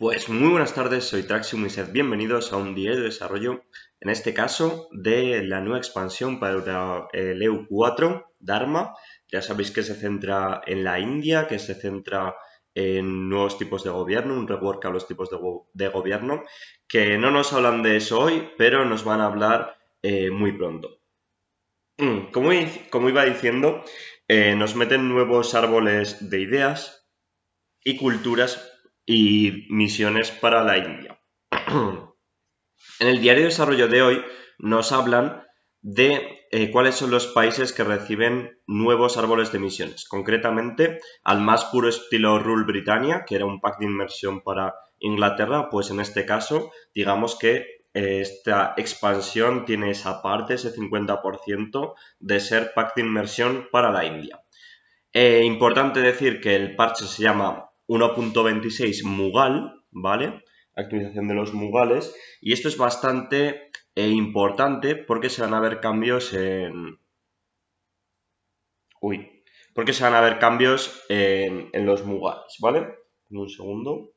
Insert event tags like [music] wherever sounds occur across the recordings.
Pues muy buenas tardes, soy Traxium y bienvenidos a un día de desarrollo, en este caso de la nueva expansión para el EU4, e Dharma. Ya sabéis que se centra en la India, que se centra en nuevos tipos de gobierno, un rework a los tipos de, gobierno, que no nos hablan de eso hoy, pero nos van a hablar eh, muy pronto. Mm, como, como iba diciendo, eh, nos meten nuevos árboles de ideas y culturas y misiones para la India. [clears throat] en el diario de desarrollo de hoy nos hablan de eh, cuáles son los países que reciben nuevos árboles de misiones. Concretamente, al más puro estilo Rule Britannia, que era un pack de inmersión para Inglaterra, pues en este caso, digamos que eh, esta expansión tiene esa parte, ese 50% de ser pack de inmersión para la India. Eh, importante decir que el parche se llama 1.26 Mugal, ¿vale? Actualización de los Mugales. Y esto es bastante eh, importante porque se van a ver cambios en... Uy, porque se van a ver cambios en, los Mugales, ¿vale? Un segundo.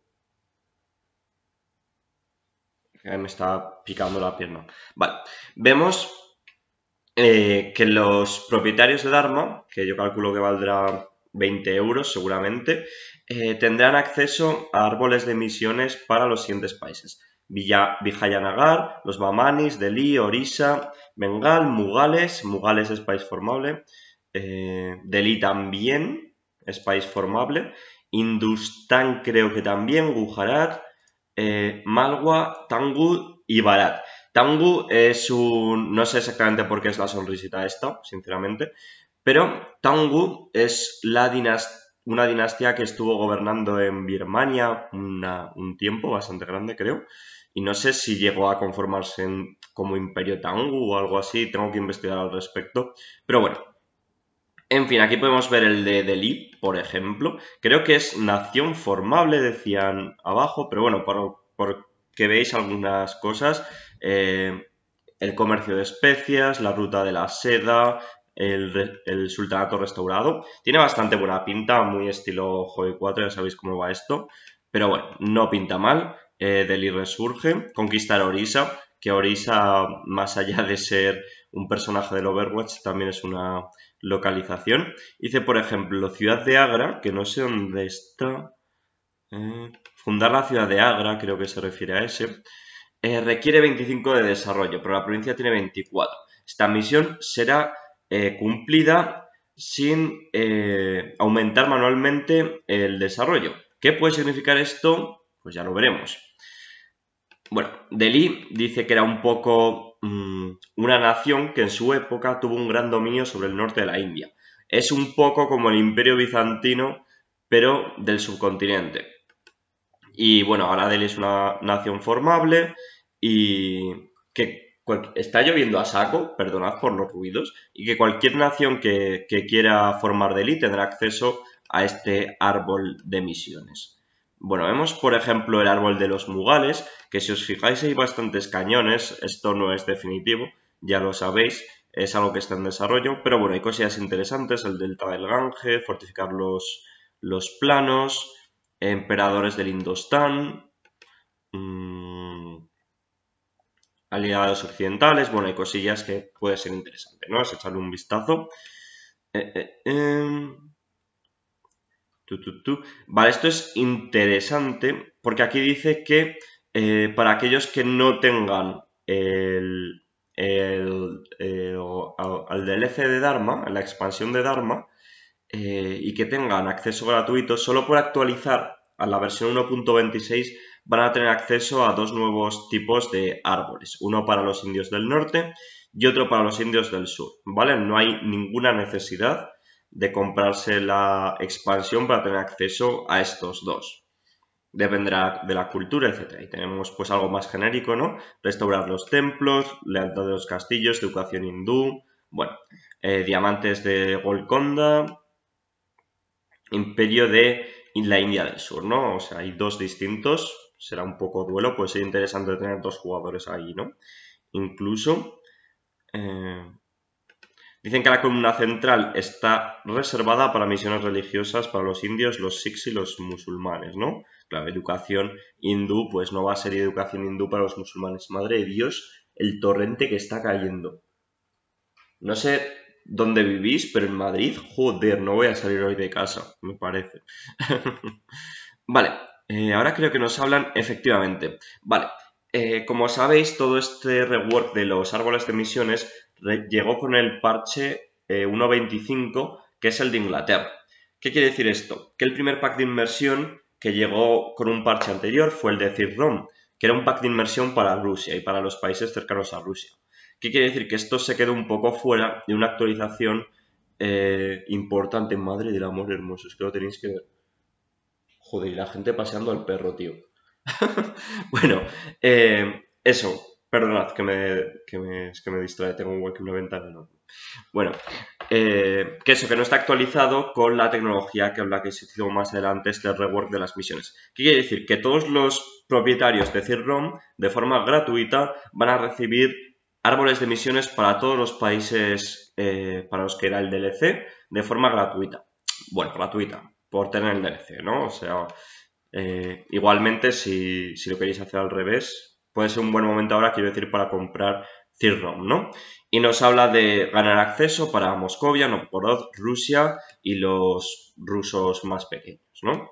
me está picando la pierna. Vale, vemos eh, que los propietarios de Dharma, que yo calculo que valdrá 20 euros seguramente, eh, tendrán acceso a árboles de misiones para los siguientes países. Vijayanagar, los Bamanis, Delhi, Orisa, Bengal, Mugales, Mugales es país formable, eh, Delhi también es país formable, Hindustán creo que también, Gujarat, eh, Malwa, Tangu y Barat. Tangu es un... no sé exactamente por qué es la sonrisita esta, sinceramente, pero Tangu es la dinastía una dinastía que estuvo gobernando en Birmania un tiempo bastante grande, creo. Y no sé si llegó a conformarse como Imperio Tangu o algo así, tengo que investigar al respecto. Pero bueno. En fin, aquí podemos ver el de Delhi, por ejemplo. Creo que es nación formable, decían abajo, pero bueno, porque veis algunas cosas. Eh, el comercio de especias, la ruta de la seda, el, sultanato restaurado. Tiene bastante buena pinta, muy estilo Joy 4, ya sabéis cómo va esto. Pero bueno, no pinta mal. Eh, resurge, conquistar Orisa, que Orisa, más allá de ser un personaje del Overwatch, también es una localización. Hice, por ejemplo, Ciudad de Agra, que no sé dónde está. Eh, fundar la ciudad de Agra, creo que se refiere a ese. Eh, requiere 25 de desarrollo, pero la provincia tiene 24. Esta misión será eh, cumplida sin eh, aumentar manualmente el desarrollo. ¿Qué puede significar esto? Pues ya lo veremos. Bueno, Delhi dice que era un poco mm, una nación que en su época tuvo un gran dominio sobre el norte de la India. Es un poco como el imperio bizantino, pero del subcontinente. Y bueno, ahora Delhi es una nación formable y que está lloviendo a saco, perdonad por los ruidos, y que cualquier nación que, quiera formar élite tendrá acceso a este árbol de misiones. Bueno, vemos por ejemplo el árbol de los mugales, que si os fijáis hay bastantes cañones, esto no es definitivo, ya lo sabéis, es algo que está en desarrollo, pero bueno, hay cosas interesantes, el delta del Gange, fortificar los, los planos, emperadores del Indostán, mm, aliados occidentales, bueno, hay cosillas que puede ser interesante, ¿no? echarle un vistazo. Eh, eh, em, vale, esto es interesante porque aquí dice que eh, para aquellos que no tengan el, al, DLC de Dharma, la expansión de Dharma, y que tengan acceso gratuito, solo por actualizar a la versión 1.26 van a tener acceso a dos nuevos tipos de árboles, uno para los indios del norte y otro para los indios del sur, ¿vale? No hay ninguna necesidad de comprarse la expansión para tener acceso a estos dos. Dependerá de la cultura, etc. Y tenemos pues algo más genérico, ¿no? Restaurar los templos, lealtad de los castillos, educación hindú, bueno, eh, diamantes de Golconda, imperio de la India del Sur, ¿no? O sea, hay dos distintos será un poco duelo, pues ser interesante tener dos jugadores ahí, ¿no? Incluso... Eh, dicen que la columna central está reservada para misiones religiosas para los indios, los sikhs y los musulmanes, ¿no? Claro, educación hindú, pues no va a ser educación hindú para los musulmanes. Madre de Dios, el torrente que está cayendo. No sé dónde vivís, pero en Madrid, joder, no voy a salir hoy de casa, me parece. [laughs] vale, eh, ahora creo que nos hablan efectivamente. Vale, eh, como sabéis, todo este rework de los árboles de misiones llegó con el parche 1.25, eh, que es el de Inglaterra. ¿Qué quiere decir esto? Que el primer pack de inmersión que llegó con un parche anterior fue el de Cirrom, que era un pack de inmersión para Rusia y para los países cercanos a Rusia. ¿Qué quiere decir? Que esto se quedó un poco fuera de una actualización importante. Madre del amor hermoso, es que lo tenéis que ver. Joder, y la gente paseando al perro, tío. [laughs] bueno, eh, eso, perdonad que me, que distrae, tengo un hueco una ventana Bueno, eh, que eso, que no está actualizado con la tecnología que habla que se hizo más adelante este rework de las misiones. ¿Qué quiere decir? Que todos los propietarios de CIRROM, de forma gratuita, van a recibir árboles de misiones para todos los países eh, para los que era el DLC, de forma gratuita. Bueno, gratuita por tener el DLC, ¿no? O sea, eh, igualmente si, lo queréis hacer al revés, puede ser un buen momento ahora, quiero decir, para comprar CIRROM, ¿no? Y nos habla de ganar acceso para Moscovia, Novgorod, Rusia y los rusos más pequeños, ¿no?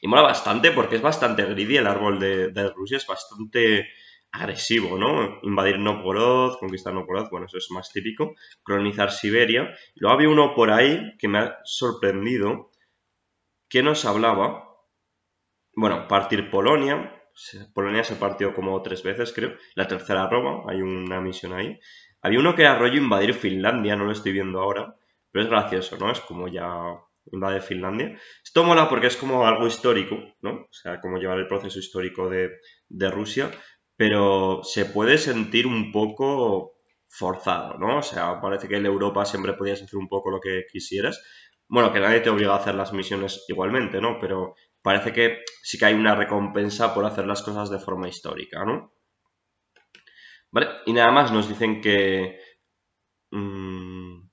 Y mola bastante porque es bastante greedy el árbol de, Rusia, es bastante agresivo, ¿no? Invadir Novgorod, conquistar Novgorod, bueno, eso es más típico, colonizar Siberia. Luego había uno por ahí que me ha sorprendido, que nos hablaba, bueno, partir Polonia, Polonia se partió como tres veces, creo. La tercera Roma, hay una misión ahí. Había uno que era rollo invadir Finlandia, no lo estoy viendo ahora, pero es gracioso, ¿no? Es como ya invade Finlandia. Esto mola porque es como algo histórico, ¿no? O sea, como llevar el proceso histórico de, de Rusia, pero se puede sentir un poco forzado, ¿no? O sea, parece que en Europa siempre podías hacer un poco lo que quisieras, bueno, que nadie te obliga a hacer las misiones igualmente, ¿no? Pero parece que sí que hay una recompensa por hacer las cosas de forma histórica, ¿no? ¿Vale? Y nada más nos dicen que... Mm,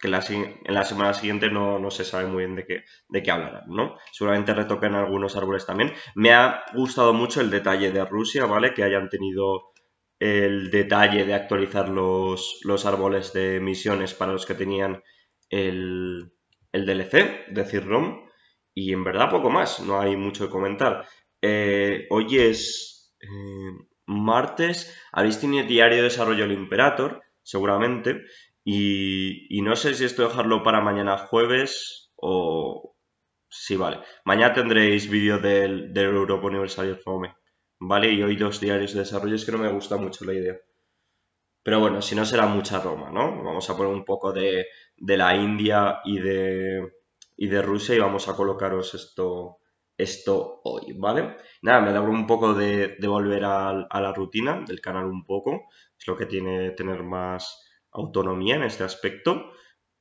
que en la, semana siguiente no, se sabe muy bien de qué, de qué hablarán, ¿no? Seguramente retoquen algunos árboles también. Me ha gustado mucho el detalle de Rusia, ¿vale? Que hayan tenido el detalle de actualizar los, los árboles de misiones para los que tenían el, el DLC decir rom y en verdad poco más, no hay mucho que comentar. Eh, hoy es eh, martes, habéis tenido diario de desarrollo el Imperator, seguramente, y, no sé si esto dejarlo para mañana jueves o... si vale. Mañana tendréis vídeo del, del Europa el Fome. ¿Vale? Y hoy dos diarios de desarrollo es que no me gusta mucho la idea. Pero bueno, si no será mucha Roma, ¿no? Vamos a poner un poco de, de la India y de, y de Rusia y vamos a colocaros esto, esto hoy, ¿vale? Nada, me da un poco de, volver a, la rutina del canal un poco, es lo que tiene tener más autonomía en este aspecto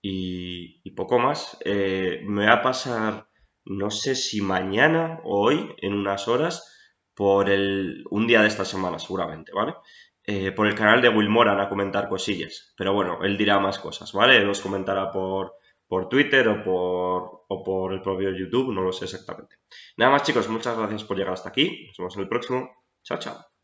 y, poco más. Eh, me voy a pasar, no sé si mañana o hoy, en unas horas, por el, un día de esta semana seguramente, ¿vale? Eh, por el canal de Will Moran a comentar cosillas. Pero bueno, él dirá más cosas, ¿vale? Nos comentará por, por Twitter o por, o por el propio YouTube, no lo sé exactamente. Nada más chicos, muchas gracias por llegar hasta aquí. Nos vemos en el próximo. Chao, chao.